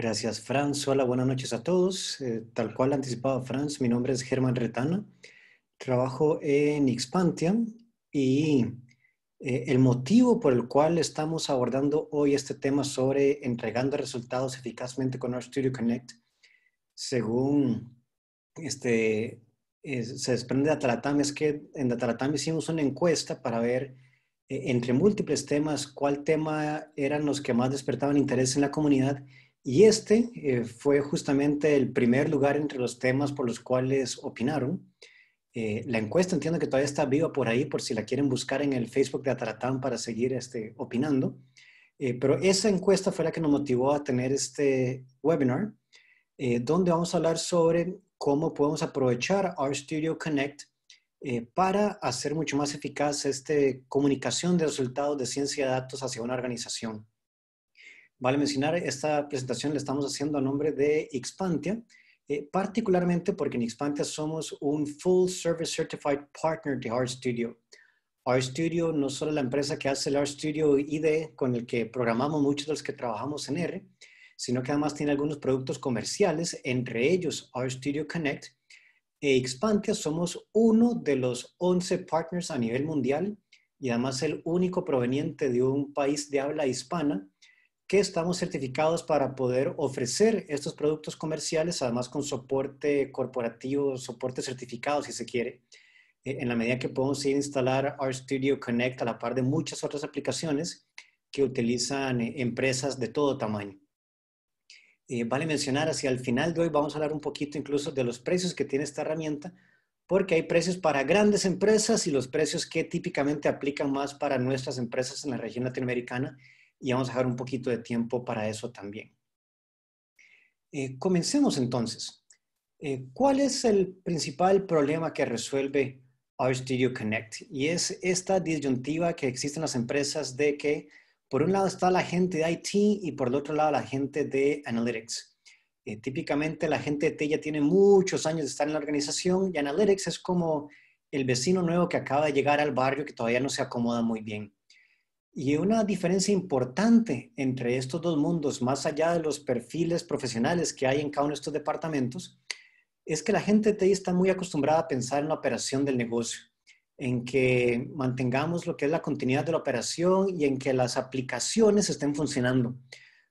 Gracias, Franz. Hola, buenas noches a todos. Eh, tal cual anticipaba Franz, mi nombre es Germán Retana. Trabajo en Xpantia y eh, el motivo por el cual estamos abordando hoy este tema sobre entregando resultados eficazmente con RStudio Connect, según este, se desprende de Atalatam, es que en Atalatam hicimos una encuesta para ver eh, entre múltiples temas cuál tema eran los que más despertaban interés en la comunidad y este eh, fue justamente el primer lugar entre los temas por los cuales opinaron. Eh, la encuesta entiendo que todavía está viva por ahí, por si la quieren buscar en el Facebook de Ataratán para seguir este, opinando. Eh, pero esa encuesta fue la que nos motivó a tener este webinar, donde vamos a hablar sobre cómo podemos aprovechar RStudio Connect para hacer mucho más eficaz esta comunicación de resultados de ciencia de datos hacia una organización. Vale mencionar, esta presentación la estamos haciendo a nombre de Expantia, eh, particularmente porque en Expantia somos un Full Service Certified Partner de Art Studio. Art Studio no solo es la empresa que hace el Art Studio ID con el que programamos muchos de los que trabajamos en R, sino que además tiene algunos productos comerciales, entre ellos Art Studio Connect. E Expantia somos uno de los 11 partners a nivel mundial y además el único proveniente de un país de habla hispana que estamos certificados para poder ofrecer estos productos comerciales, además con soporte corporativo, soporte certificado si se quiere, eh, en la medida que podemos instalar RStudio Connect a la par de muchas otras aplicaciones que utilizan eh, empresas de todo tamaño. Eh, vale mencionar, hacia el final de hoy vamos a hablar un poquito incluso de los precios que tiene esta herramienta, porque hay precios para grandes empresas y los precios que típicamente aplican más para nuestras empresas en la región latinoamericana y vamos a dejar un poquito de tiempo para eso también. Eh, comencemos entonces. Eh, ¿Cuál es el principal problema que resuelve RStudio Connect? Y es esta disyuntiva que existe en las empresas de que por un lado está la gente de IT y por el otro lado la gente de Analytics. Eh, típicamente la gente de IT ya tiene muchos años de estar en la organización y Analytics es como el vecino nuevo que acaba de llegar al barrio que todavía no se acomoda muy bien. Y una diferencia importante entre estos dos mundos, más allá de los perfiles profesionales que hay en cada uno de estos departamentos, es que la gente TI está muy acostumbrada a pensar en la operación del negocio, en que mantengamos lo que es la continuidad de la operación y en que las aplicaciones estén funcionando.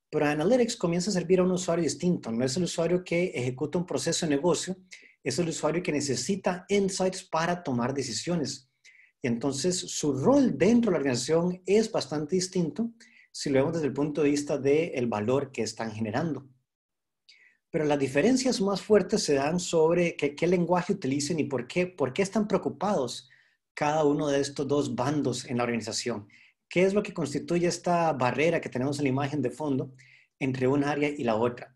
Pero Analytics comienza a servir a un usuario distinto, no es el usuario que ejecuta un proceso de negocio, es el usuario que necesita insights para tomar decisiones entonces, su rol dentro de la organización es bastante distinto si lo vemos desde el punto de vista del valor que están generando. Pero las diferencias más fuertes se dan sobre qué, lenguaje utilicen y por qué, por qué están preocupados cada uno de estos dos bandos en la organización. ¿Qué es lo que constituye esta barrera que tenemos en la imagen de fondo entre un área y la otra?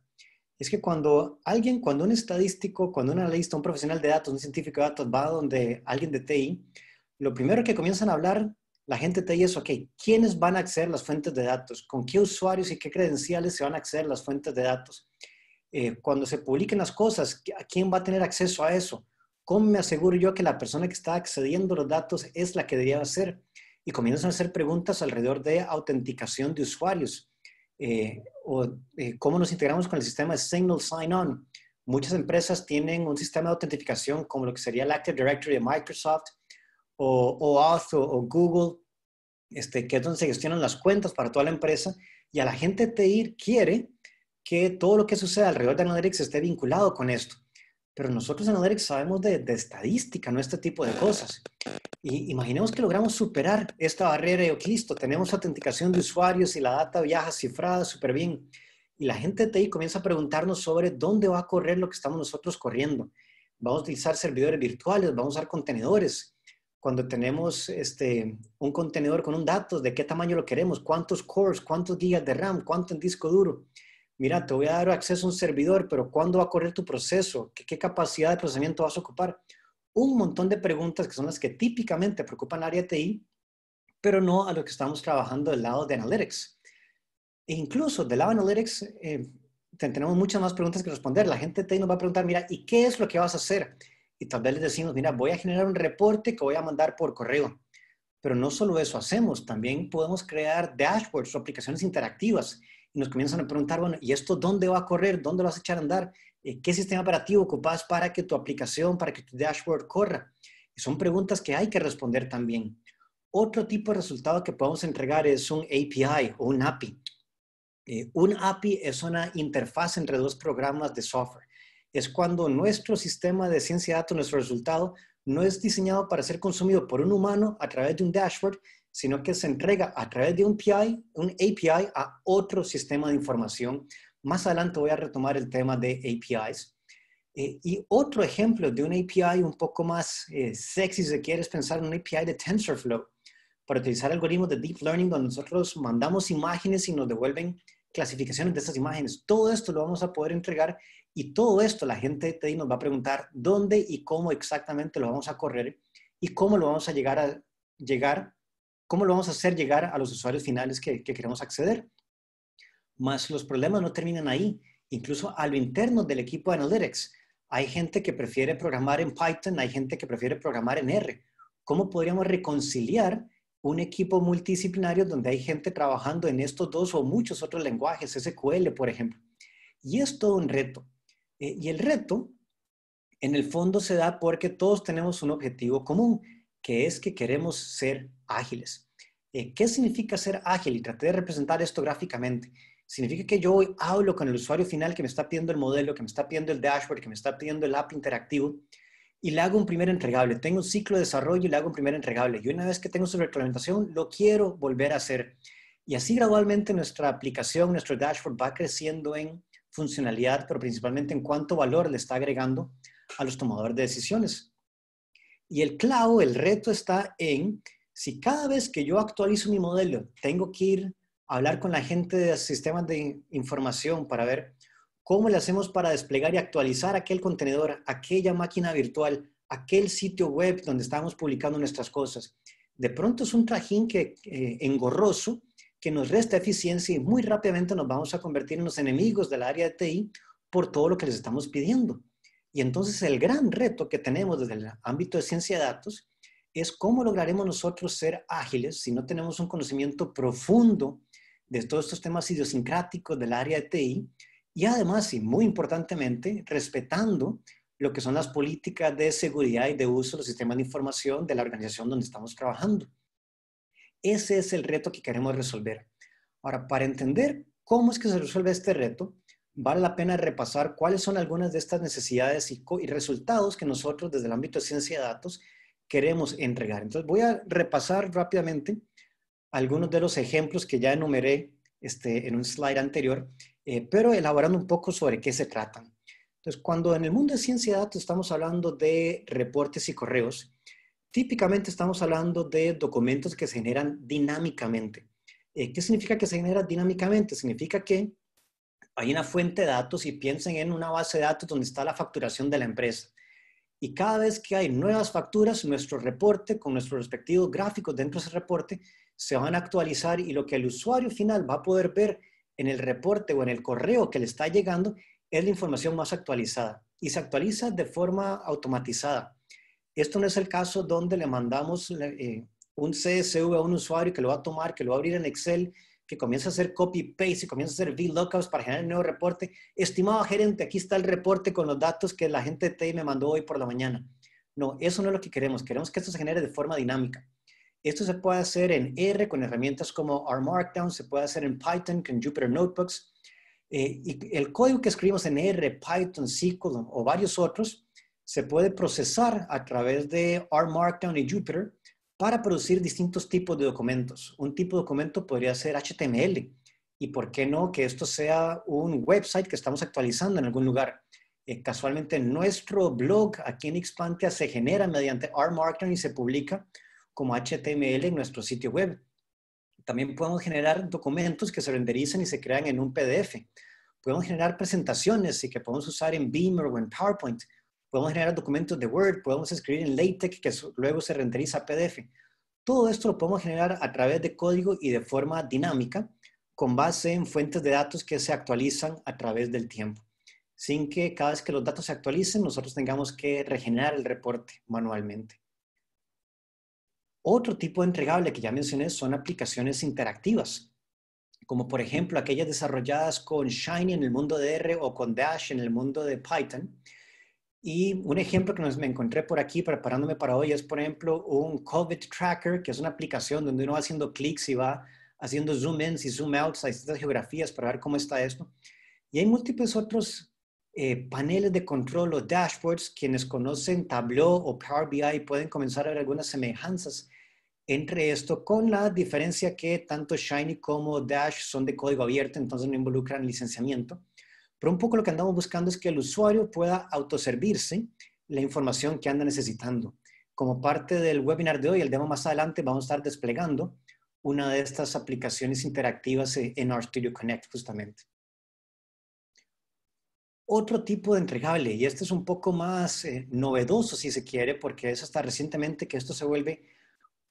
es que cuando alguien, cuando un estadístico, cuando un analista, un profesional de datos, un científico de datos va donde alguien de TI, lo primero que comienzan a hablar la gente te dice, ok, ¿quiénes van a acceder a las fuentes de datos? ¿Con qué usuarios y qué credenciales se van a acceder a las fuentes de datos? Eh, cuando se publiquen las cosas, ¿a quién va a tener acceso a eso? ¿Cómo me aseguro yo que la persona que está accediendo a los datos es la que debería hacer? Y comienzan a hacer preguntas alrededor de autenticación de usuarios eh, o eh, cómo nos integramos con el sistema de Signal Sign-On. Muchas empresas tienen un sistema de autentificación como lo que sería el Active Directory de Microsoft, o Auth o, Google, este, que es donde se gestionan las cuentas para toda la empresa, y a la gente TI quiere que todo lo que sucede alrededor de Analytics esté vinculado con esto. Pero nosotros en Analytics sabemos de, estadística, no este tipo de cosas. Y imaginemos que logramos superar esta barrera y, ok, listo, tenemos autenticación de usuarios y la data viaja cifrada súper bien. Y la gente de TI comienza a preguntarnos sobre dónde va a correr lo que estamos nosotros corriendo. Vamos a utilizar servidores virtuales, vamos a usar contenedores cuando tenemos este, un contenedor con un dato de qué tamaño lo queremos, cuántos cores, cuántos gigas de RAM, cuánto en disco duro. Mira, te voy a dar acceso a un servidor, pero ¿cuándo va a correr tu proceso? ¿Qué, capacidad de procesamiento vas a ocupar? Un montón de preguntas que son las que típicamente preocupan al área TI, pero no a lo que estamos trabajando del lado de Analytics. E incluso del lado de Analytics eh, tenemos muchas más preguntas que responder. La gente de TI nos va a preguntar, mira, ¿y qué es lo que vas a hacer? y tal vez les decimos, mira, voy a generar un reporte que voy a mandar por correo. Pero no solo eso hacemos, también podemos crear dashboards o aplicaciones interactivas. Y nos comienzan a preguntar, bueno, ¿y esto dónde va a correr? ¿Dónde lo vas a echar a andar? Eh, ¿Qué sistema operativo ocupas para que tu aplicación, para que tu dashboard corra? Y son preguntas que hay que responder también. Otro tipo de resultado que podemos entregar es un API o un API. Eh, un API es una interfaz entre dos programas de software es cuando nuestro sistema de ciencia de datos, nuestro resultado, no es diseñado para ser consumido por un humano a través de un dashboard, sino que se entrega a través de un API, un API a otro sistema de información. Más adelante voy a retomar el tema de APIs. Eh, y otro ejemplo de un API un poco más eh, sexy, si se es pensar en un API de TensorFlow, para utilizar algoritmos de Deep Learning, donde nosotros mandamos imágenes y nos devuelven clasificaciones de esas imágenes. Todo esto lo vamos a poder entregar y todo esto la gente TI nos va a preguntar dónde y cómo exactamente lo vamos a correr y cómo lo vamos a llegar a llegar, cómo lo vamos a hacer llegar a los usuarios finales que, queremos acceder. Más los problemas no terminan ahí, incluso a lo interno del equipo de Analytics. Hay gente que prefiere programar en Python, hay gente que prefiere programar en R. ¿Cómo podríamos reconciliar un equipo multidisciplinario donde hay gente trabajando en estos dos o muchos otros lenguajes, SQL, por ejemplo? Y es todo un reto. Eh, y el reto, en el fondo, se da porque todos tenemos un objetivo común, que es que queremos ser ágiles. Eh, ¿Qué significa ser ágil? Y traté de representar esto gráficamente. Significa que yo hablo con el usuario final que me está pidiendo el modelo, que me está pidiendo el dashboard, que me está pidiendo el app interactivo, y le hago un primer entregable. Tengo un ciclo de desarrollo y le hago un primer entregable. Y una vez que tengo su reglamentación, lo quiero volver a hacer. Y así gradualmente nuestra aplicación, nuestro dashboard va creciendo en funcionalidad, pero principalmente en cuánto valor le está agregando a los tomadores de decisiones. Y el clavo, el reto está en si cada vez que yo actualizo mi modelo, tengo que ir a hablar con la gente de sistemas de información para ver cómo le hacemos para desplegar y actualizar aquel contenedor, aquella máquina virtual, aquel sitio web donde estamos publicando nuestras cosas. De pronto es un trajín que, eh, engorroso que nos resta eficiencia y muy rápidamente nos vamos a convertir en los enemigos del área de TI por todo lo que les estamos pidiendo. Y entonces el gran reto que tenemos desde el ámbito de ciencia de datos es cómo lograremos nosotros ser ágiles si no tenemos un conocimiento profundo de todos estos temas idiosincráticos del área de TI y además, y muy importantemente, respetando lo que son las políticas de seguridad y de uso de los sistemas de información de la organización donde estamos trabajando. Ese es el reto que queremos resolver. Ahora, para entender cómo es que se resuelve este reto, vale la pena repasar cuáles son algunas de estas necesidades y, resultados que nosotros desde el ámbito de ciencia de datos queremos entregar. Entonces, voy a repasar rápidamente algunos de los ejemplos que ya enumeré este, en un slide anterior, eh, pero elaborando un poco sobre qué se tratan. Entonces, cuando en el mundo de ciencia de datos estamos hablando de reportes y correos, Típicamente estamos hablando de documentos que se generan dinámicamente. Eh, ¿Qué significa que se genera dinámicamente? Significa que hay una fuente de datos y piensen en una base de datos donde está la facturación de la empresa. Y cada vez que hay nuevas facturas, nuestro reporte con nuestros respectivos gráficos dentro de ese reporte se van a actualizar y lo que el usuario final va a poder ver en el reporte o en el correo que le está llegando es la información más actualizada y se actualiza de forma automatizada. Esto no es el caso donde le mandamos eh, un CSV a un usuario que lo va a tomar, que lo va a abrir en Excel, que comienza a hacer copy-paste y comienza a hacer VLOOKUPs para generar un nuevo reporte. Estimado gerente, aquí está el reporte con los datos que la gente de TI me mandó hoy por la mañana. No, eso no es lo que queremos. Queremos que esto se genere de forma dinámica. Esto se puede hacer en R con herramientas como R Markdown, se puede hacer en Python con Jupyter Notebooks. Eh, y el código que escribimos en R, Python, SQL o varios otros se puede procesar a través de R Markdown y Jupyter para producir distintos tipos de documentos. Un tipo de documento podría ser HTML y por qué no que esto sea un website que estamos actualizando en algún lugar. Eh, casualmente nuestro blog aquí en Xpantia se genera mediante R Markdown y se publica como HTML en nuestro sitio web. También podemos generar documentos que se renderizan y se crean en un PDF. Podemos generar presentaciones y que podemos usar en Beamer o en PowerPoint podemos generar documentos de Word, podemos escribir en LaTeX que luego se renderiza a PDF. Todo esto lo podemos generar a través de código y de forma dinámica con base en fuentes de datos que se actualizan a través del tiempo, sin que cada vez que los datos se actualicen nosotros tengamos que regenerar el reporte manualmente. Otro tipo de entregable que ya mencioné son aplicaciones interactivas, como por ejemplo aquellas desarrolladas con Shiny en el mundo de R o con Dash en el mundo de Python, y un ejemplo que nos, me encontré por aquí preparándome para hoy es, por ejemplo, un COVID Tracker, que es una aplicación donde uno va haciendo clics y va haciendo zoom ins y zoom outs a distintas geografías para ver cómo está esto. Y hay múltiples otros eh, paneles de control o dashboards. Quienes conocen Tableau o Power BI pueden comenzar a ver algunas semejanzas entre esto, con la diferencia que tanto Shiny como Dash son de código abierto, entonces no involucran licenciamiento. Pero un poco lo que andamos buscando es que el usuario pueda autoservirse la información que anda necesitando. Como parte del webinar de hoy, el demo más adelante, vamos a estar desplegando una de estas aplicaciones interactivas e-, en RStudio Connect, justamente. Otro tipo de entregable, y este es un poco más eh, novedoso, si se quiere, porque es hasta recientemente que esto se vuelve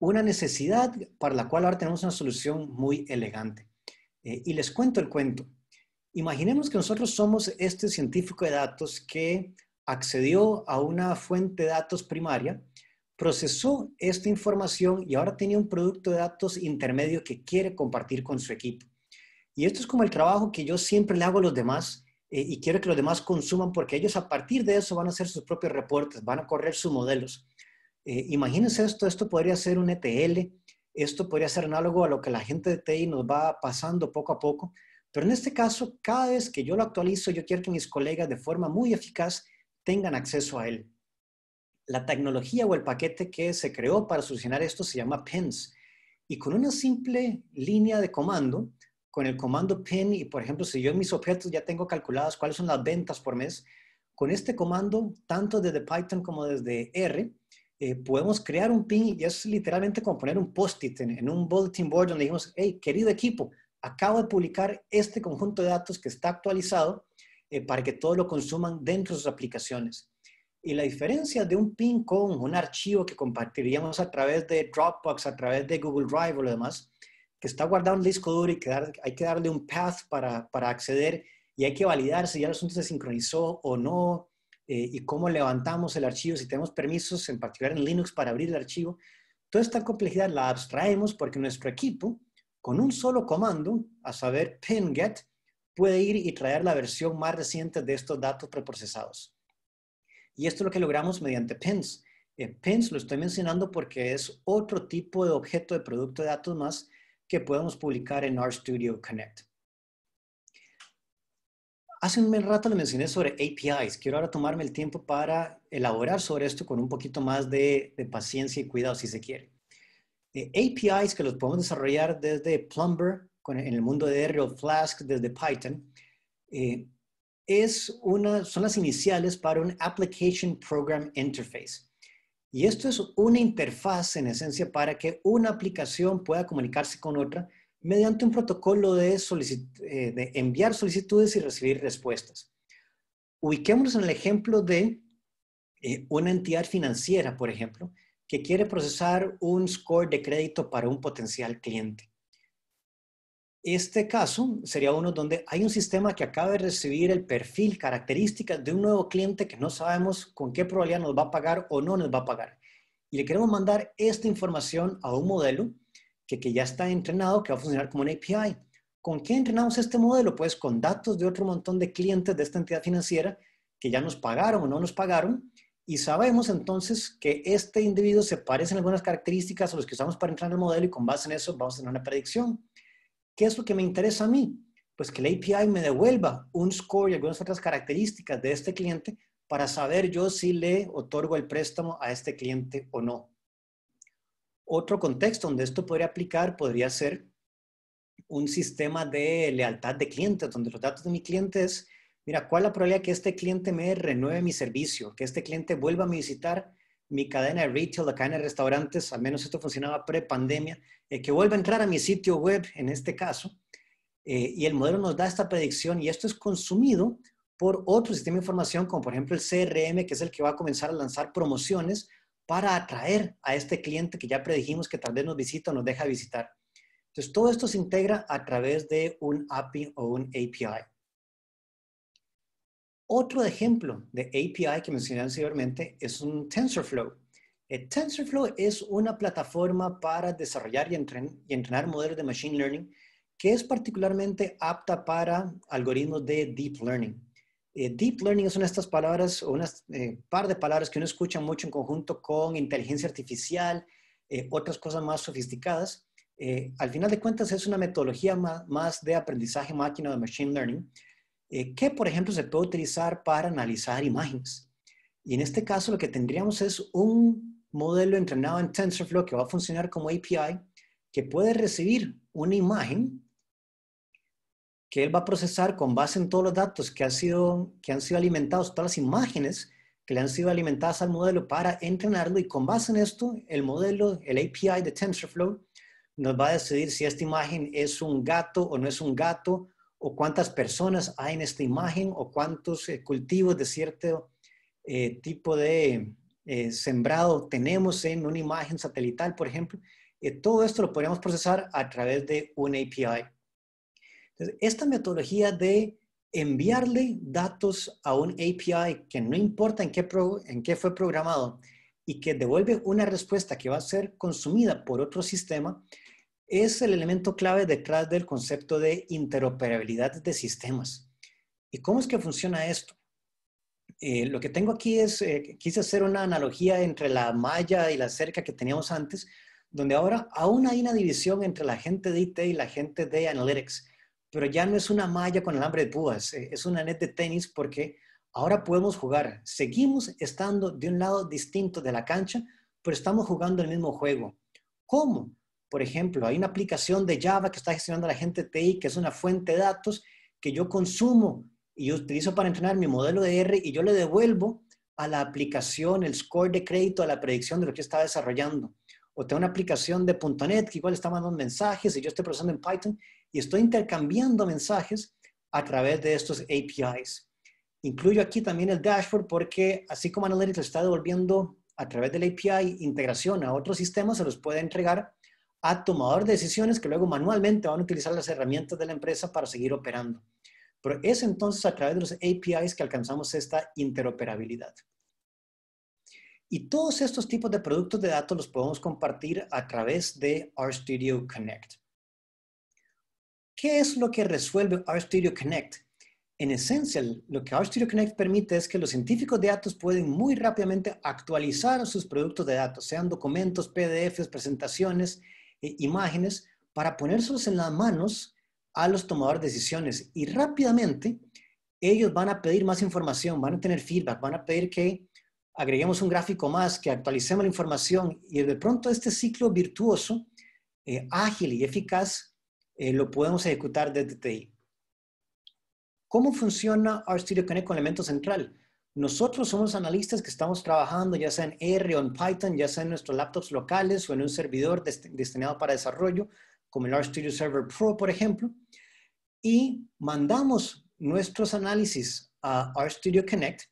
una necesidad para la cual ahora tenemos una solución muy elegante. Eh, y les cuento el cuento. Imaginemos que nosotros somos este científico de datos que accedió a una fuente de datos primaria, procesó esta información y ahora tiene un producto de datos intermedio que quiere compartir con su equipo. Y esto es como el trabajo que yo siempre le hago a los demás eh, y quiero que los demás consuman porque ellos a partir de eso van a hacer sus propios reportes, van a correr sus modelos. Eh, imagínense esto, esto podría ser un ETL, esto podría ser análogo a lo que la gente de TI nos va pasando poco a poco pero en este caso, cada vez que yo lo actualizo, yo quiero que mis colegas de forma muy eficaz tengan acceso a él. La tecnología o el paquete que se creó para solucionar esto se llama PINS. Y con una simple línea de comando, con el comando PIN, y por ejemplo, si yo en mis objetos ya tengo calculadas cuáles son las ventas por mes, con este comando, tanto desde Python como desde R, eh, podemos crear un PIN y es literalmente como poner un post-it en, en, un bulletin board donde dijimos, hey, querido equipo, acabo de publicar este conjunto de datos que está actualizado eh, para que todos lo consuman dentro de sus aplicaciones. Y la diferencia de un pin con un archivo que compartiríamos a través de Dropbox, a través de Google Drive o lo demás, que está guardado en disco duro y que hay que darle un path para, acceder y hay que validar si ya el asunto se sincronizó o no eh, y cómo levantamos el archivo, si tenemos permisos, en particular en Linux, para abrir el archivo. Toda esta complejidad la abstraemos porque nuestro equipo, con un solo comando, a saber, get, puede ir y traer la versión más reciente de estos datos preprocesados. Y esto es lo que logramos mediante pins. Eh, pins lo estoy mencionando porque es otro tipo de objeto de producto de datos más que podemos publicar en RStudio Connect. Hace un rato le mencioné sobre APIs. Quiero ahora tomarme el tiempo para elaborar sobre esto con un poquito más de paciencia y cuidado si se quiere. Eh, APIs que los podemos desarrollar desde Plumber, en el mundo de o Flask, desde Python, eh, es son las iniciales para un Application Program Interface. Y esto es una interfaz, en esencia, para que una aplicación pueda comunicarse con otra mediante un protocolo de, eh, enviar solicitudes y recibir respuestas. Ubiquémonos en el ejemplo de una entidad financiera, por ejemplo, que quiere procesar un score de crédito para un potencial cliente. Este caso sería uno donde hay un sistema que acaba de recibir el perfil, características de un nuevo cliente que no sabemos con qué probabilidad nos va a pagar o no nos va a pagar. Y le queremos mandar esta información a un modelo que, que ya está entrenado, que va a funcionar como una API. ¿Con qué entrenamos este modelo? Pues con datos de otro montón de clientes de esta entidad financiera que ya nos pagaron o no nos pagaron y sabemos entonces que este individuo se parece en algunas características a los que usamos para entrar en el modelo y con base en eso vamos a tener una predicción. ¿Qué es lo que me interesa a mí? Pues que la API me devuelva un score y algunas otras características de este cliente para saber yo si le otorgo el préstamo a este cliente o no. Otro contexto donde esto podría aplicar podría ser un sistema de lealtad de clientes, donde los datos de mi cliente es mira, ¿cuál es la probabilidad que este cliente me renueve mi servicio, que este cliente vuelva a visitar mi cadena de retail, la cadena de restaurantes, al menos esto funcionaba pre-pandemia, eh, que vuelva a entrar a mi sitio web en este caso, eh, y el modelo nos da esta predicción y esto es consumido por otro sistema de información, como por ejemplo el CRM, que es el que va a comenzar a lanzar promociones para atraer a este cliente que ya predijimos que tal vez nos visita o nos deja visitar. Entonces, todo esto se integra a través de un API o un API. Otro ejemplo de API que mencioné anteriormente es un TensorFlow. El TensorFlow es una plataforma para desarrollar y, entrenar modelos de Machine Learning que es particularmente apta para algoritmos de Deep Learning. Eh, deep Learning es una estas palabras, o un eh, par de palabras que uno escucha mucho en conjunto con inteligencia artificial, eh, otras cosas más sofisticadas. al final de cuentas es una metodología más de aprendizaje máquina de Machine Learning eh, que, por ejemplo, se puede utilizar para analizar imágenes. Y en este caso lo que tendríamos es un modelo entrenado en TensorFlow que va a funcionar como API, que puede recibir una imagen que él va a procesar con base en todos los datos que sido, que han sido alimentados, todas las imágenes que le han sido alimentadas al modelo para entrenarlo y con base en esto, el modelo, el API de TensorFlow, nos va a decidir si esta imagen es un gato o no es un gato, o cuántas personas hay en esta imagen o cuántos eh, cultivos de cierto eh, tipo de eh, sembrado tenemos en una imagen satelital, por ejemplo. todo esto lo podemos procesar a través de un API. esta metodología de enviarle datos a un API que no importa en qué fue programado y que devuelve una respuesta que va a ser consumida por otro sistema, es el elemento clave detrás del concepto de interoperabilidad de sistemas. ¿Y cómo es que funciona esto? Eh, lo que tengo aquí es, eh, quise hacer una analogía entre la malla y la cerca que teníamos antes, donde ahora aún hay una división entre la gente de IT y la gente de Analytics, pero ya no es una malla con alambre de púas, eh, es una net de tenis porque ahora podemos jugar. Seguimos estando de un lado distinto de la cancha, pero estamos jugando el mismo juego. ¿Cómo? Por ejemplo, hay una aplicación de Java que está gestionando la gente TI, que es una fuente de datos que yo consumo y utilizo para entrenar mi modelo de R y yo le devuelvo a la aplicación el score de crédito a la predicción de lo que estaba desarrollando. O tengo una aplicación de .NET que igual está mandando mensajes y yo estoy procesando en Python y estoy intercambiando mensajes a través de estos APIs. Incluyo aquí también el dashboard porque así como Analytics está devolviendo a través del API integración a otros sistemas, se los puede entregar a tomador de decisiones que luego manualmente van a utilizar las herramientas de la empresa para seguir operando. Pero es entonces a través de los APIs que alcanzamos esta interoperabilidad. Y todos estos tipos de productos de datos los podemos compartir a través de RStudio Connect. ¿Qué es lo que resuelve RStudio Connect? En esencia, lo que RStudio Connect permite es que los científicos de datos pueden muy rápidamente actualizar sus productos de datos, sean documentos, PDFs, presentaciones, eh, imágenes para ponérselos en las manos a los tomadores de decisiones. Y rápidamente ellos van a pedir más información, van a tener feedback, van a pedir que agreguemos un gráfico más, que actualicemos la información y de pronto este ciclo virtuoso, eh, ágil y eficaz, eh, lo podemos ejecutar desde TI. ¿Cómo funciona RStudio Connect con elemento central? Nosotros somos analistas que estamos trabajando ya sea en R o en Python, ya sea en nuestros laptops locales o en un servidor destinado para desarrollo, como el RStudio Server Pro, por ejemplo, y mandamos nuestros análisis a RStudio Connect.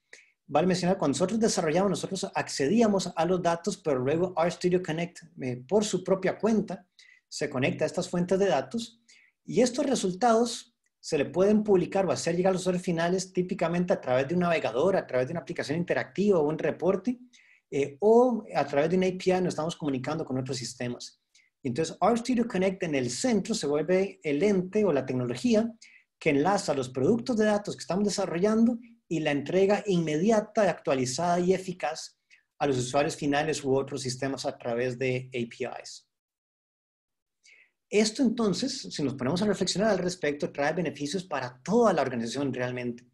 Vale mencionar, cuando nosotros desarrollamos, nosotros accedíamos a los datos, pero luego RStudio Connect, eh, por su propia cuenta, se conecta a estas fuentes de datos y estos resultados se le pueden publicar o hacer llegar a los usuarios finales típicamente a través de un navegador, a través de una aplicación interactiva o un reporte, eh, o a través de una API nos estamos comunicando con otros sistemas. Entonces, RStudio Connect en el centro se vuelve el ente o la tecnología que enlaza los productos de datos que estamos desarrollando y la entrega inmediata, actualizada y eficaz a los usuarios finales u otros sistemas a través de APIs. Esto entonces, si nos ponemos a reflexionar al respecto, trae beneficios para toda la organización realmente.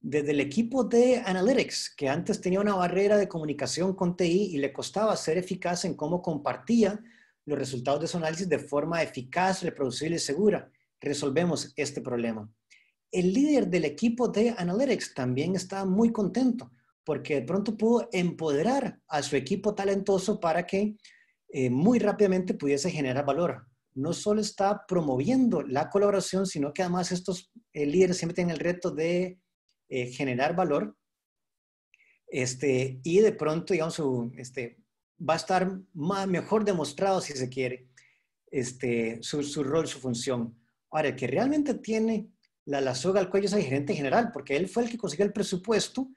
Desde el equipo de Analytics, que antes tenía una barrera de comunicación con TI y le costaba ser eficaz en cómo compartía los resultados de su análisis de forma eficaz, reproducible y segura, resolvemos este problema. El líder del equipo de Analytics también está muy contento porque de pronto pudo empoderar a su equipo talentoso para que eh, muy rápidamente pudiese generar valor no solo está promoviendo la colaboración, sino que además estos eh, líderes siempre tienen el reto de eh, generar valor. Este, y de pronto, digamos, este, va a estar más, mejor demostrado, si se quiere, este, su, rol, su función. Ahora, el que realmente tiene la, la soga al cuello es el gerente general, porque él fue el que consiguió el presupuesto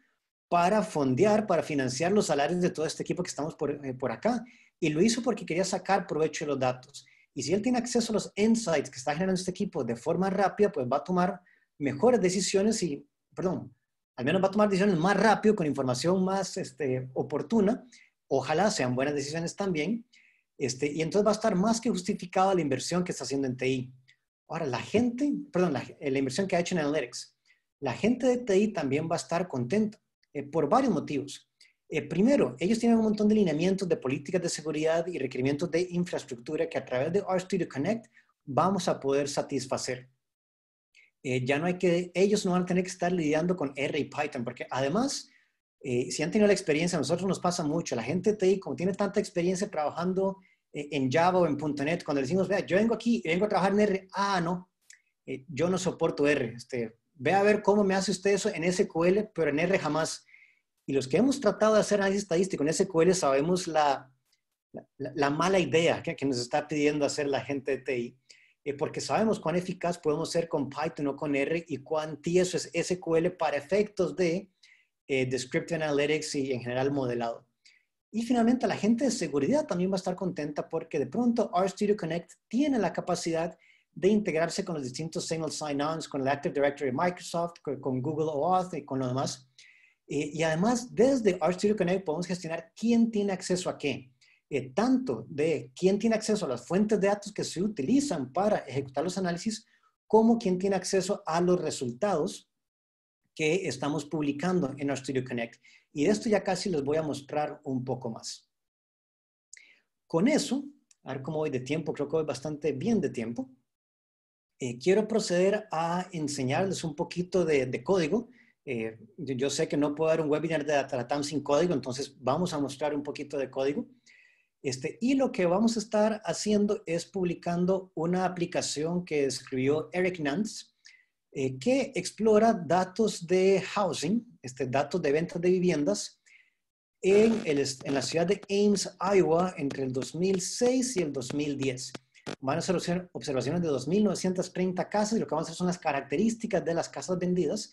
para fondear, para financiar los salarios de todo este equipo que estamos por, eh, por acá. Y lo hizo porque quería sacar provecho de los datos y si él tiene acceso a los insights que está generando este equipo de forma rápida, pues va a tomar mejores decisiones y, perdón, al menos va a tomar decisiones más rápido, con información más este, oportuna. Ojalá sean buenas decisiones también. Este, y entonces va a estar más que justificada la inversión que está haciendo en TI. Ahora, la gente, perdón, eh, la, inversión que ha hecho en Analytics, la gente de TI también va a estar contenta eh, por varios motivos. Eh, primero, ellos tienen un montón de lineamientos de políticas de seguridad y requerimientos de infraestructura que a través de RStudio Connect vamos a poder satisfacer. Eh, ya no hay que, ellos no van a tener que estar lidiando con R y Python, porque además, eh, si han tenido la experiencia, a nosotros nos pasa mucho, la gente de TI, como tiene tanta experiencia trabajando en Java o en .NET, cuando decimos, vea, yo vengo aquí, vengo a trabajar en R, ah, no, yo no soporto R, este, ve a ver cómo me hace usted eso en SQL, pero en R jamás y los que hemos tratado de hacer análisis estadístico en SQL sabemos la, la, mala idea que, nos está pidiendo hacer la gente de TI, eh, porque sabemos cuán eficaz podemos ser con Python o con R y cuán tieso es SQL para efectos de eh, Descriptive Analytics y en general modelado. Y finalmente la gente de seguridad también va a estar contenta porque de pronto RStudio Connect tiene la capacidad de integrarse con los distintos single sign-ons, con el Active Directory de Microsoft, con, Google OAuth y con lo demás. Eh, y además, desde RStudio Connect podemos gestionar quién tiene acceso a qué. Eh, tanto de quién tiene acceso a las fuentes de datos que se utilizan para ejecutar los análisis, como quién tiene acceso a los resultados que estamos publicando en RStudio Connect. Y de esto ya casi les voy a mostrar un poco más. Con eso, a ver cómo voy de tiempo, creo que voy bastante bien de tiempo. Eh, quiero proceder a enseñarles un poquito de código eh, yo sé que no puedo dar un webinar de Datalatam sin código, entonces vamos a mostrar un poquito de código. Este, y lo que vamos a estar haciendo es publicando una aplicación que escribió Eric Nance, eh, que explora datos de housing, este, datos de ventas de viviendas, en, en la ciudad de Ames, Iowa, entre el 2006 y el 2010 van a ser observaciones de 2.930 casas y lo que vamos a hacer son las características de las casas vendidas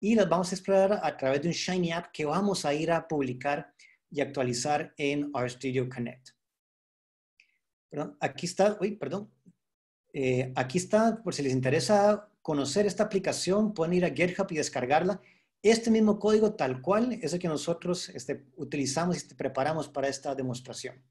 y las vamos a explorar a través de un Shiny App que vamos a ir a publicar y actualizar en RStudio Connect. aquí está, uy, perdón. Eh, aquí está, por si les interesa conocer esta aplicación, pueden ir a GitHub y descargarla. Este mismo código tal cual es el que nosotros este, utilizamos y este, preparamos para esta demostración.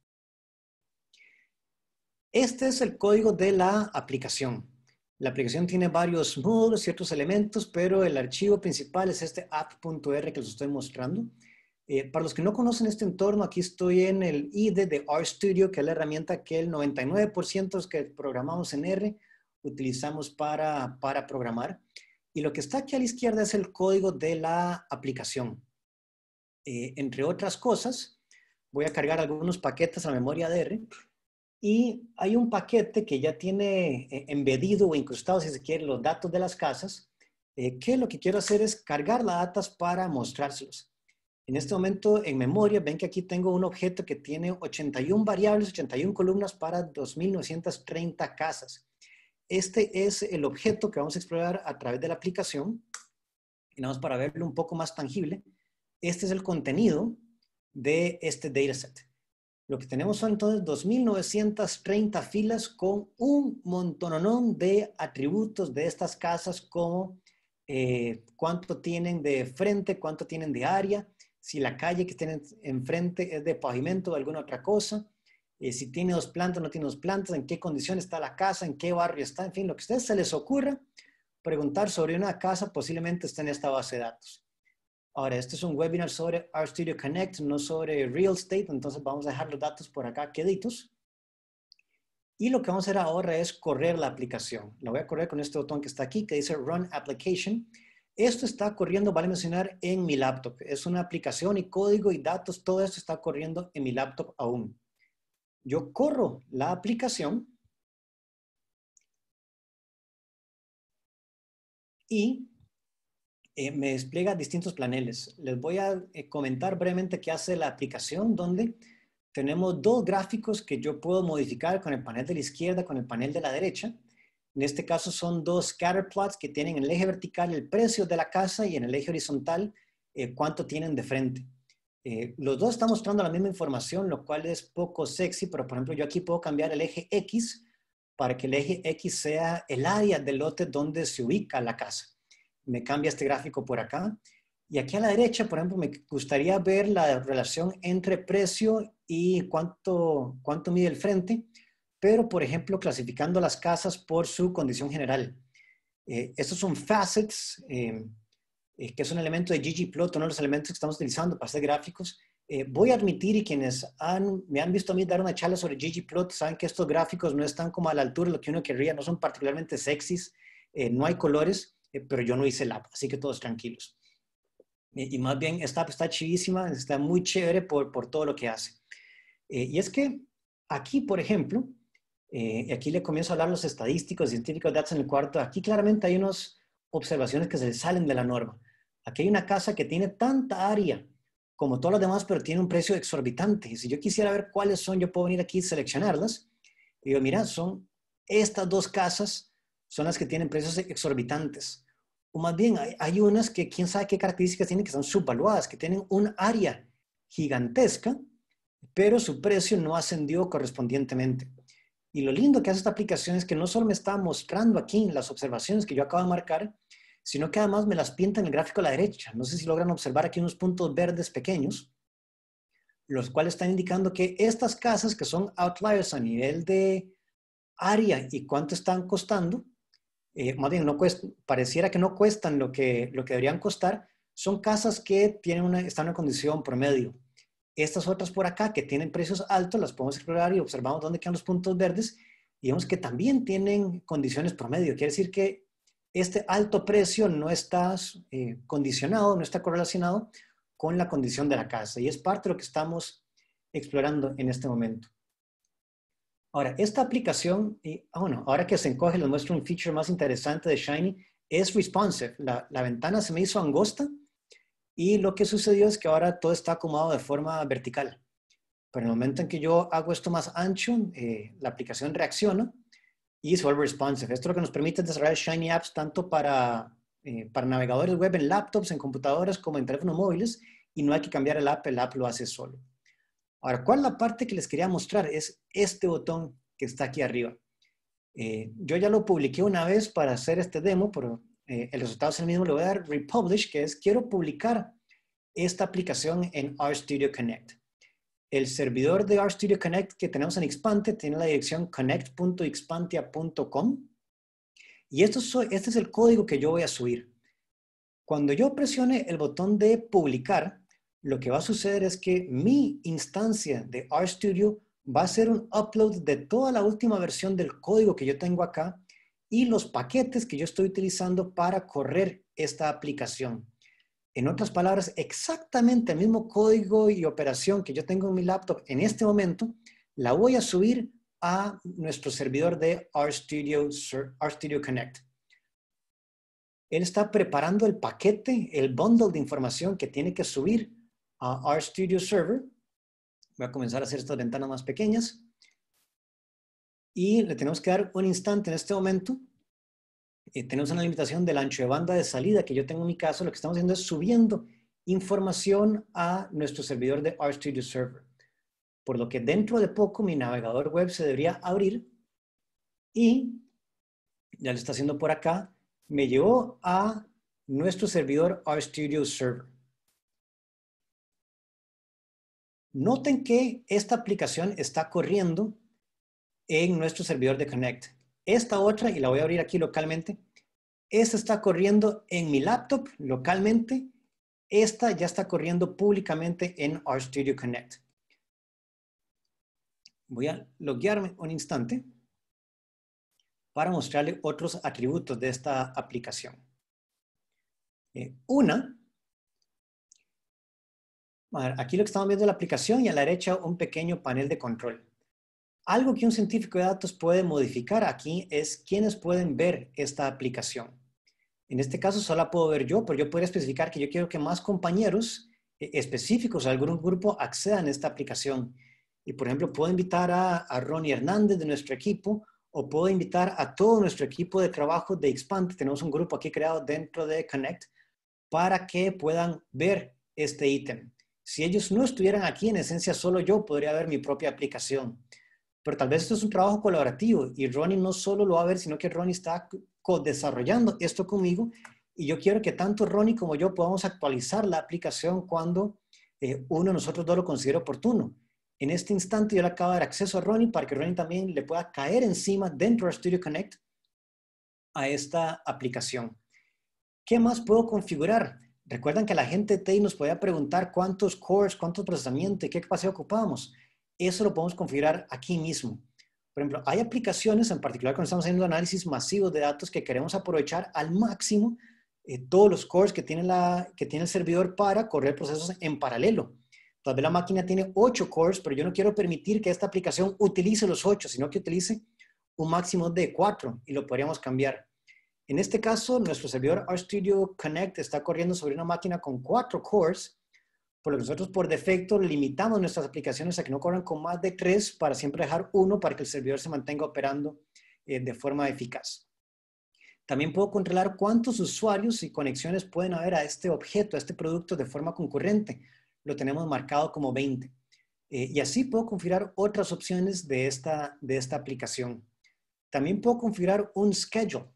Este es el código de la aplicación. La aplicación tiene varios módulos, ciertos elementos, pero el archivo principal es este app.r que les estoy mostrando. Eh, para los que no conocen este entorno, aquí estoy en el IDE de RStudio, que es la herramienta que el 99% que programamos en R utilizamos para, programar. Y lo que está aquí a la izquierda es el código de la aplicación. Eh, entre otras cosas, voy a cargar algunos paquetes a memoria de R y hay un paquete que ya tiene eh, embedido o incrustado, si se quiere, los datos de las casas, eh, que lo que quiero hacer es cargar las datas para mostrárselos. En este momento, en memoria, ven que aquí tengo un objeto que tiene 81 variables, 81 columnas para 2.930 casas. Este es el objeto que vamos a explorar a través de la aplicación. Y nada más para verlo un poco más tangible, este es el contenido de este dataset. Lo que tenemos son entonces 2.930 filas con un montononón de atributos de estas casas como eh, cuánto tienen de frente, cuánto tienen de área, si la calle que tienen enfrente es de pavimento o alguna otra cosa, eh, si tiene dos plantas, o no tiene dos plantas, en qué condición está la casa, en qué barrio está, en fin, lo que a ustedes se les ocurra preguntar sobre una casa posiblemente está en esta base de datos. Ahora, este es un webinar sobre RStudio Connect, no sobre Real Estate, entonces vamos a dejar los datos por acá queditos. Y lo que vamos a hacer ahora es correr la aplicación. La voy a correr con este botón que está aquí, que dice Run Application. Esto está corriendo, vale mencionar, en mi laptop. Es una aplicación y código y datos, todo esto está corriendo en mi laptop aún. Yo corro la aplicación y eh, me despliega distintos paneles. Les voy a eh, comentar brevemente qué hace la aplicación, donde tenemos dos gráficos que yo puedo modificar con el panel de la izquierda, con el panel de la derecha. En este caso son dos scatter plots que tienen en el eje vertical el precio de la casa y en el eje horizontal eh, cuánto tienen de frente. los dos están mostrando la misma información, lo cual es poco sexy, pero por ejemplo yo aquí puedo cambiar el eje X para que el eje X sea el área del lote donde se ubica la casa me cambia este gráfico por acá. Y aquí a la derecha, por ejemplo, me gustaría ver la relación entre precio y cuánto, cuánto mide el frente, pero por ejemplo, clasificando las casas por su condición general. Eh, estos son facets, eh, eh, que es un elemento de ggplot, uno de los elementos que estamos utilizando para hacer gráficos. voy a admitir, y quienes han, me han visto a mí dar una charla sobre ggplot, saben que estos gráficos no están como a la altura de lo que uno querría, no son particularmente sexys, no hay colores, eh, pero yo no hice el app, así que todos tranquilos. Y, más bien, esta app está chivísima, está muy chévere por, por todo lo que hace. Eh, y es que aquí, por ejemplo, eh, aquí le comienzo a hablar los estadísticos, científicos de datos en el cuarto, aquí claramente hay unas observaciones que se salen de la norma. Aquí hay una casa que tiene tanta área como todas las demás, pero tiene un precio exorbitante. Y si yo quisiera ver cuáles son, yo puedo venir aquí y seleccionarlas. Y digo, mira, son estas dos casas, son las que tienen precios exorbitantes o más bien hay, unas que quién sabe qué características tienen que son subvaluadas, que tienen un área gigantesca, pero su precio no ascendió correspondientemente. Y lo lindo que hace esta aplicación es que no solo me está mostrando aquí las observaciones que yo acabo de marcar, sino que además me las pinta en el gráfico a la derecha. No sé si logran observar aquí unos puntos verdes pequeños, los cuales están indicando que estas casas que son outliers a nivel de área y cuánto están costando, eh, más bien, no pareciera que no cuestan lo que, lo que deberían costar, son casas que tienen una, están en una condición promedio. Estas otras por acá que tienen precios altos, las podemos explorar y observamos dónde quedan los puntos verdes y vemos que también tienen condiciones promedio. Quiere decir que este alto precio no está eh, condicionado, no está correlacionado con la condición de la casa y es parte de lo que estamos explorando en este momento. Ahora, esta aplicación, eh, ah, ahora que se encoge, les muestro un feature más interesante de Shiny, es responsive. La, ventana se me hizo angosta y lo que sucedió es que ahora todo está acomodado de forma vertical. Pero en el momento en que yo hago esto más ancho, eh, la aplicación reacciona y se vuelve responsive. Esto es lo que nos permite desarrollar Shiny Apps tanto para, eh, para navegadores web en laptops, en computadoras, como en teléfonos móviles y no hay que cambiar el app, el app lo hace solo. Ahora, ¿cuál es la parte que les quería mostrar? Es este botón que está aquí arriba. Eh, yo ya lo publiqué una vez para hacer este demo, pero eh, el resultado es el mismo. Le voy a dar Republish, que es quiero publicar esta aplicación en RStudio Connect. El servidor de RStudio Connect que tenemos en Expante tiene la dirección connect.expantia.com y esto este es el código que yo voy a subir. Cuando yo presione el botón de publicar, lo que va a suceder es que mi instancia de RStudio va a ser un upload de toda la última versión del código que yo tengo acá y los paquetes que yo estoy utilizando para correr esta aplicación. En otras palabras, exactamente el mismo código y operación que yo tengo en mi laptop en este momento, la voy a subir a nuestro servidor de RStudio, RStudio Connect. Él está preparando el paquete, el bundle de información que tiene que subir a RStudio Server. Voy a comenzar a hacer estas ventanas más pequeñas. Y le tenemos que dar un instante en este momento. Eh, tenemos una limitación del ancho de banda de salida que yo tengo en mi caso. Lo que estamos haciendo es subiendo información a nuestro servidor de RStudio Server. Por lo que dentro de poco mi navegador web se debería abrir y ya lo está haciendo por acá, me llevó a nuestro servidor RStudio Server. Noten que esta aplicación está corriendo en nuestro servidor de Connect. Esta otra, y la voy a abrir aquí localmente, esta está corriendo en mi laptop localmente. Esta ya está corriendo públicamente en RStudio Connect. Voy a loguearme un instante para mostrarle otros atributos de esta aplicación. Eh, una Aquí lo que estamos viendo es la aplicación y a la derecha un pequeño panel de control. Algo que un científico de datos puede modificar aquí es quiénes pueden ver esta aplicación. En este caso solo la puedo ver yo, pero yo puedo especificar que yo quiero que más compañeros eh, específicos algún grupo accedan a esta aplicación. Y por ejemplo, puedo invitar a, a Ronnie Hernández de nuestro equipo o puedo invitar a todo nuestro equipo de trabajo de Expand. Tenemos un grupo aquí creado dentro de Connect para que puedan ver este ítem. Si ellos no estuvieran aquí, en esencia solo yo podría ver mi propia aplicación. Pero tal vez esto es un trabajo colaborativo y Ronnie no solo lo va a ver, sino que Ronnie está desarrollando esto conmigo y yo quiero que tanto Ronnie como yo podamos actualizar la aplicación cuando eh, uno de nosotros dos lo considere oportuno. En este instante yo le acabo de dar acceso a Ronnie para que Ronnie también le pueda caer encima dentro de Studio Connect a esta aplicación. ¿Qué más puedo configurar? Recuerdan que la gente TI nos podía preguntar cuántos cores, cuántos procesamiento y qué capacidad ocupábamos. Eso lo podemos configurar aquí mismo. Por ejemplo, hay aplicaciones, en particular cuando estamos haciendo análisis masivo de datos, que queremos aprovechar al máximo eh, todos los cores que tiene, que tiene el servidor para correr procesos en paralelo. Tal vez la máquina tiene ocho cores, pero yo no quiero permitir que esta aplicación utilice los 8, sino que utilice un máximo de 4 y lo podríamos cambiar. En este caso, nuestro servidor RStudio Connect está corriendo sobre una máquina con cuatro cores, por lo que nosotros por defecto limitamos nuestras aplicaciones a que no corran con más de tres para siempre dejar uno para que el servidor se mantenga operando eh, de forma eficaz. También puedo controlar cuántos usuarios y conexiones pueden haber a este objeto, a este producto de forma concurrente. Lo tenemos marcado como 20. Eh, y así puedo configurar otras opciones de esta, de esta aplicación. También puedo configurar un schedule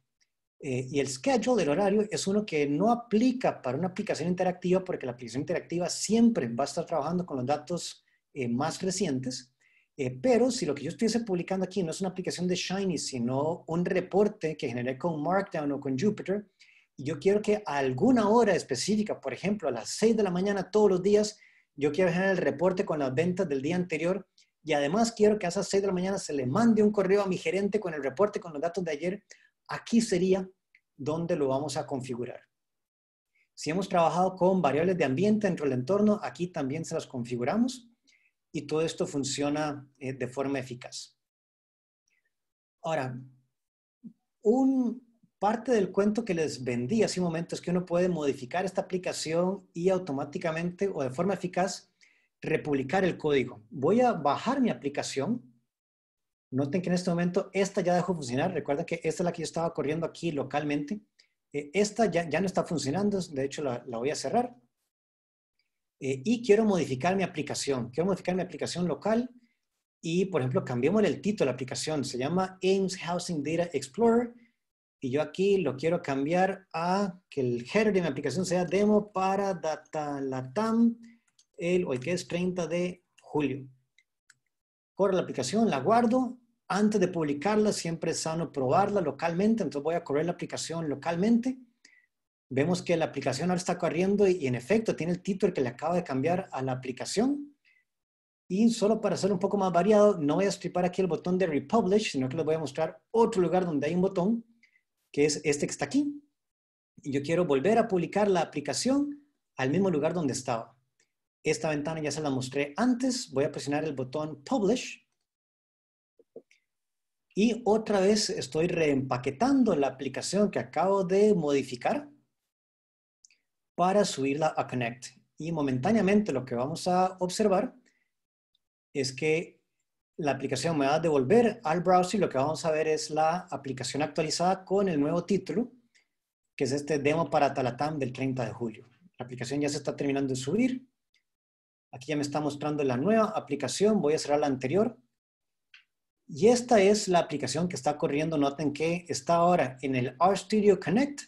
eh, y el schedule del horario es uno que no aplica para una aplicación interactiva porque la aplicación interactiva siempre va a estar trabajando con los datos eh, más recientes. Eh, pero si lo que yo estuviese publicando aquí no es una aplicación de Shiny, sino un reporte que generé con Markdown o con Jupyter, y yo quiero que a alguna hora específica, por ejemplo, a las 6 de la mañana todos los días, yo quiero generar el reporte con las ventas del día anterior, y además quiero que a esas 6 de la mañana se le mande un correo a mi gerente con el reporte, con los datos de ayer, Aquí sería donde lo vamos a configurar. Si hemos trabajado con variables de ambiente dentro del entorno, aquí también se las configuramos y todo esto funciona eh, de forma eficaz. Ahora, un parte del cuento que les vendí hace un momento es que uno puede modificar esta aplicación y automáticamente o de forma eficaz republicar el código. Voy a bajar mi aplicación Noten que en este momento esta ya dejó funcionar. Recuerda que esta es la que yo estaba corriendo aquí localmente. Eh, esta ya, no está funcionando, de hecho la, voy a cerrar. Eh, y quiero modificar mi aplicación. Quiero modificar mi aplicación local y, por ejemplo, cambiamos el título de la aplicación. Se llama Ames Housing Data Explorer. Y yo aquí lo quiero cambiar a que el header de mi aplicación sea demo para Data Latam, el, hoy que es 30 de julio corro la aplicación, la guardo. Antes de publicarla, siempre es sano probarla localmente. Entonces voy a correr la aplicación localmente. Vemos que la aplicación ahora está corriendo y, en efecto tiene el título que le acaba de cambiar a la aplicación. Y solo para hacer un poco más variado, no voy a estripar aquí el botón de Republish, sino que les voy a mostrar otro lugar donde hay un botón, que es este que está aquí. Y yo quiero volver a publicar la aplicación al mismo lugar donde estaba. Esta ventana ya se la mostré antes. Voy a presionar el botón Publish. Y otra vez estoy reempaquetando la aplicación que acabo de modificar para subirla a Connect. Y momentáneamente lo que vamos a observar es que la aplicación me va a devolver al browser y lo que vamos a ver es la aplicación actualizada con el nuevo título, que es este demo para Talatam del 30 de julio. La aplicación ya se está terminando de subir. Aquí ya me está mostrando la nueva aplicación. Voy a cerrar la anterior. Y esta es la aplicación que está corriendo. Noten que está ahora en el RStudio Connect,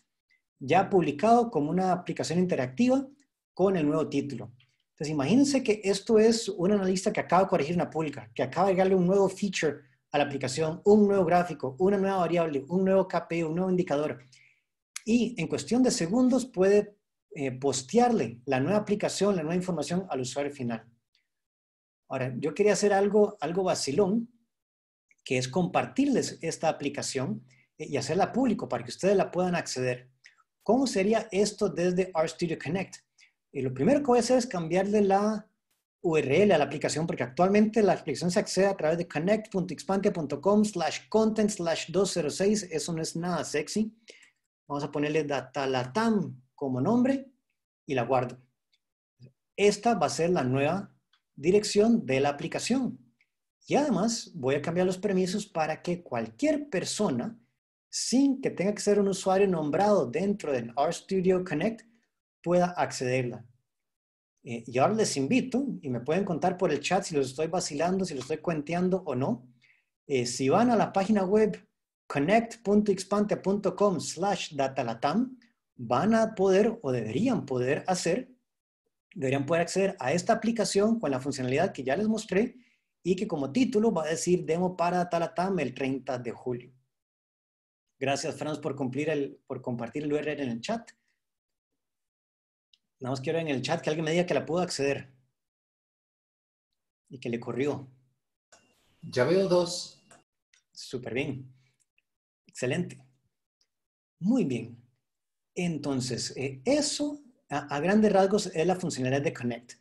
ya publicado como una aplicación interactiva con el nuevo título. Entonces, imagínense que esto es un analista que acaba de corregir una pulga, que acaba de darle un nuevo feature a la aplicación, un nuevo gráfico, una nueva variable, un nuevo KPI, un nuevo indicador. Y en cuestión de segundos puede eh, postearle la nueva aplicación, la nueva información al usuario final. Ahora, yo quería hacer algo, algo vacilón, que es compartirles esta aplicación eh, y hacerla público para que ustedes la puedan acceder. ¿Cómo sería esto desde RStudio Connect? Y lo primero que voy a hacer es cambiarle la URL a la aplicación, porque actualmente la aplicación se accede a través de connect.expante.com slash content slash 206. Eso no es nada sexy. Vamos a ponerle datalatam como nombre y la guardo. Esta va a ser la nueva dirección de la aplicación. Y además voy a cambiar los permisos para que cualquier persona, sin que tenga que ser un usuario nombrado dentro del RStudio Connect, pueda accederla. Eh, y ahora les invito, y me pueden contar por el chat si los estoy vacilando, si los estoy cuenteando o no. Eh, si van a la página web connect.expante.com datalatam, van a poder o deberían poder hacer, deberían poder acceder a esta aplicación con la funcionalidad que ya les mostré y que como título va a decir demo para Talatam el 30 de julio. Gracias, Franz, por, cumplir el, por compartir el URL en el chat. Nada más quiero en el chat que alguien me diga que la pudo acceder y que le corrió. Ya veo dos. Súper bien. Excelente. Muy bien. Entonces, eh, eso a, grandes rasgos es la funcionalidad de Connect.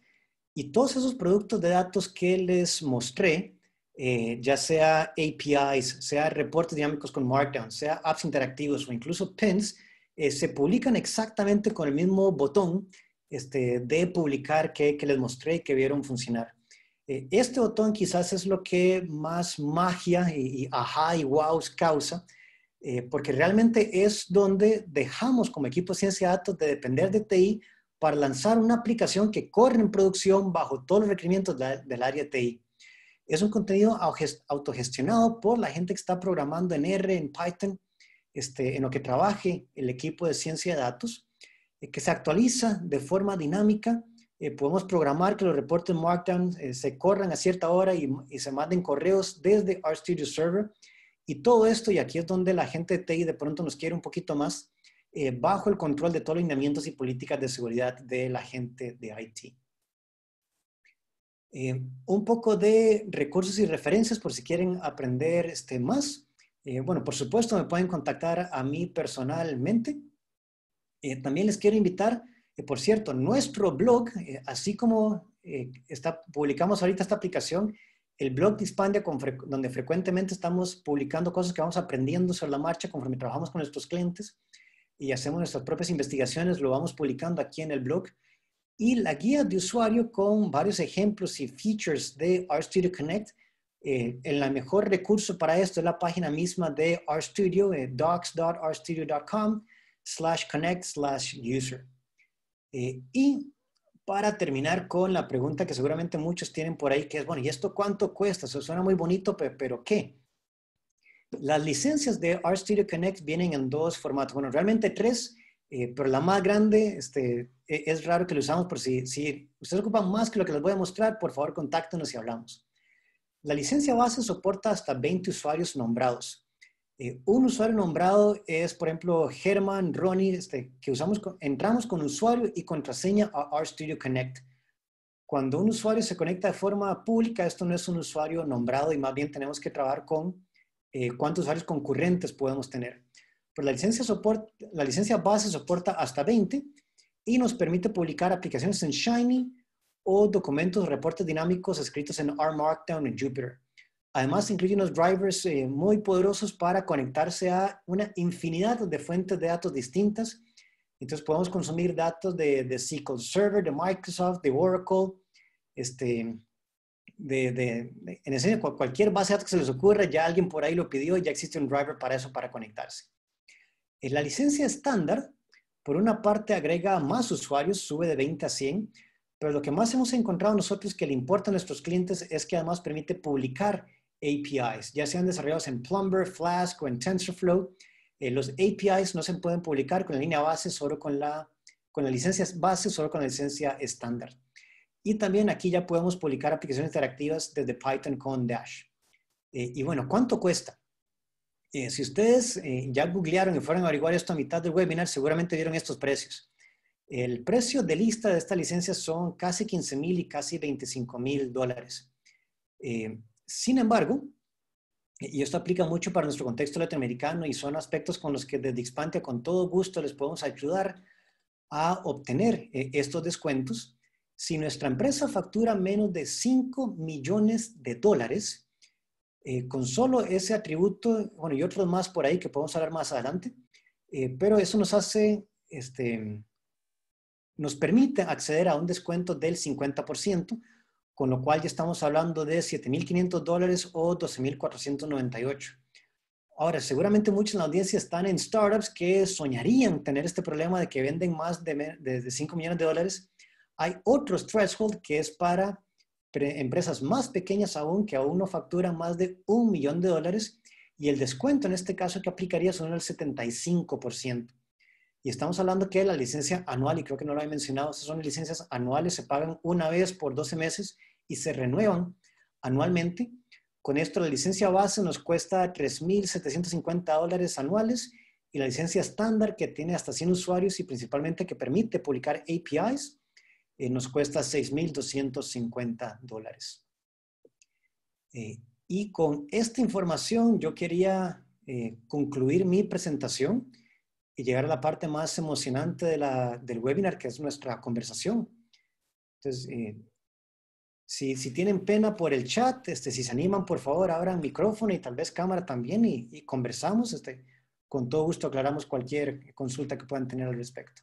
Y todos esos productos de datos que les mostré, eh, ya sea APIs, sea reportes dinámicos con Markdown, sea apps interactivos o incluso pins, eh, se publican exactamente con el mismo botón este, de publicar que, les mostré y que vieron funcionar. este botón quizás es lo que más magia y, y ajá y ¡wow! causa, eh, porque realmente es donde dejamos como equipo de ciencia de datos de depender de TI para lanzar una aplicación que corre en producción bajo todos los requerimientos del área TI. Es un contenido autogestionado por la gente que está programando en R, en Python, este, en lo que trabaje el equipo de ciencia de datos, eh, que se actualiza de forma dinámica. Eh, podemos programar que los reportes Markdown se corran a cierta hora y, y se manden correos desde RStudio Server y todo esto, y aquí es donde la gente de TI de pronto nos quiere un poquito más, eh, bajo el control de todos los lineamientos y políticas de seguridad de la gente de IT. Eh, un poco de recursos y referencias por si quieren aprender este, más. Eh, bueno, por supuesto, me pueden contactar a mí personalmente. también les quiero invitar, por cierto, nuestro blog, así como está, publicamos ahorita esta aplicación, el blog de Hispandia, donde frecuentemente estamos publicando cosas que vamos aprendiendo sobre la marcha conforme trabajamos con nuestros clientes y hacemos nuestras propias investigaciones, lo vamos publicando aquí en el blog. Y la guía de usuario con varios ejemplos y features de RStudio Connect. Eh, el mejor recurso para esto es la página misma de RStudio, eh, docs.rstudio.com slash connect slash user. Eh, y para terminar con la pregunta que seguramente muchos tienen por ahí, que es, bueno, ¿y esto cuánto cuesta? Eso suena muy bonito, pero, ¿qué? Las licencias de Studio Connect vienen en dos formatos, bueno, realmente tres, eh, pero la más grande, este, e-, es raro que lo usamos, por si, si ustedes ocupan más que lo que les voy a mostrar, por favor contáctenos y hablamos. La licencia base soporta hasta 20 usuarios nombrados. Eh, un usuario nombrado es, por ejemplo, Herman, Ronnie, este, que usamos entramos con usuario y contraseña a RStudio Connect. Cuando un usuario se conecta de forma pública, esto no es un usuario nombrado y más bien tenemos que trabajar con eh, cuántos usuarios concurrentes podemos tener. Pero pues la licencia, la licencia base soporta hasta 20 y nos permite publicar aplicaciones en Shiny o documentos o reportes dinámicos escritos en R Markdown en Jupyter. Además, incluye unos drivers eh, muy poderosos para conectarse a una infinidad de fuentes de datos distintas. Entonces, podemos consumir datos de, SQL Server, de Microsoft, de Oracle, este, de, de, en esencia, cualquier base de datos que se les ocurra, ya alguien por ahí lo pidió y ya existe un driver para eso, para conectarse. En eh, la licencia estándar, por una parte, agrega más usuarios, sube de 20 a 100, pero lo que más hemos encontrado nosotros que le importa a nuestros clientes es que además permite publicar APIs, ya sean desarrollados en Plumber, Flask o en TensorFlow. Eh, los APIs no se pueden publicar con la línea base, solo con la, con la licencia base, solo con la licencia estándar. Y también aquí ya podemos publicar aplicaciones interactivas desde Python con Dash. Eh, y bueno, ¿cuánto cuesta? Eh, si ustedes ya googlearon y fueron a averiguar esto a mitad del webinar, seguramente vieron estos precios. El precio de lista de esta licencia son casi 15 mil y casi 25 mil dólares. Sin embargo, y esto aplica mucho para nuestro contexto latinoamericano y son aspectos con los que desde Expantia con todo gusto les podemos ayudar a obtener eh, estos descuentos. Si nuestra empresa factura menos de 5 millones de dólares, eh, con solo ese atributo, bueno, y otros más por ahí que podemos hablar más adelante, eh, pero eso nos hace, este, nos permite acceder a un descuento del 50%, con lo cual ya estamos hablando de 7.500 dólares o 12.498. Ahora, seguramente muchos en la audiencia están en startups que soñarían tener este problema de que venden más de, 5 millones de dólares. Hay otro threshold que es para empresas más pequeñas aún, que aún no facturan más de un millón de dólares, y el descuento en este caso que aplicaría son el 75%. Y estamos hablando que la licencia anual, y creo que no lo he mencionado, son licencias anuales, se pagan una vez por 12 meses y se renuevan anualmente. Con esto la licencia base nos cuesta 3.750 dólares anuales y la licencia estándar que tiene hasta 100 usuarios y principalmente que permite publicar APIs eh, nos cuesta 6.250 dólares. Eh, y con esta información yo quería eh, concluir mi presentación y llegar a la parte más emocionante de la, del webinar, que es nuestra conversación. Entonces, si, tienen pena por el chat, este, si se animan, por favor, abran micrófono y tal vez cámara también y, y conversamos. Este, con todo gusto aclaramos cualquier consulta que puedan tener al respecto.